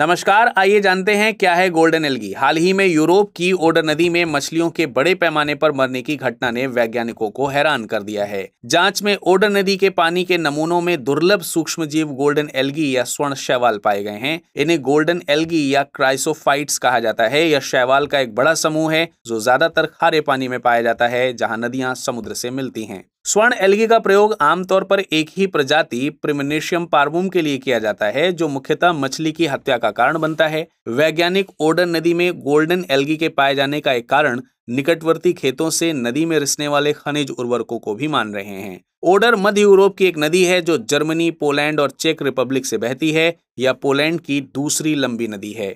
नमस्कार आइए जानते हैं क्या है गोल्डन एलगी हाल ही में यूरोप की ओडर नदी में मछलियों के बड़े पैमाने पर मरने की घटना ने वैज्ञानिकों को हैरान कर दिया है जांच में ओडर नदी के पानी के नमूनों में दुर्लभ सूक्ष्म जीव गोल्डन एलगी या स्वर्ण शैवाल पाए गए हैं इन्हें गोल्डन एलगी या क्राइसोफाइट्स कहा जाता है यह शैवाल का एक बड़ा समूह है जो ज्यादातर खारे पानी में पाया जाता है जहाँ नदियाँ समुद्र से मिलती है स्वर्ण एलगी का प्रयोग आमतौर पर एक ही प्रजाति प्रिमनेशियम पार्वुम के लिए किया जाता है जो मुख्यतः मछली की हत्या का कारण बनता है वैज्ञानिक ओडन नदी में गोल्डन एलगी के पाए जाने का एक कारण निकटवर्ती खेतों से नदी में रिसने वाले खनिज उर्वरकों को भी मान रहे हैं ओडर मध्य यूरोप की एक नदी है जो जर्मनी पोलैंड और चेक रिपब्लिक से बहती है या पोलैंड की दूसरी लंबी नदी है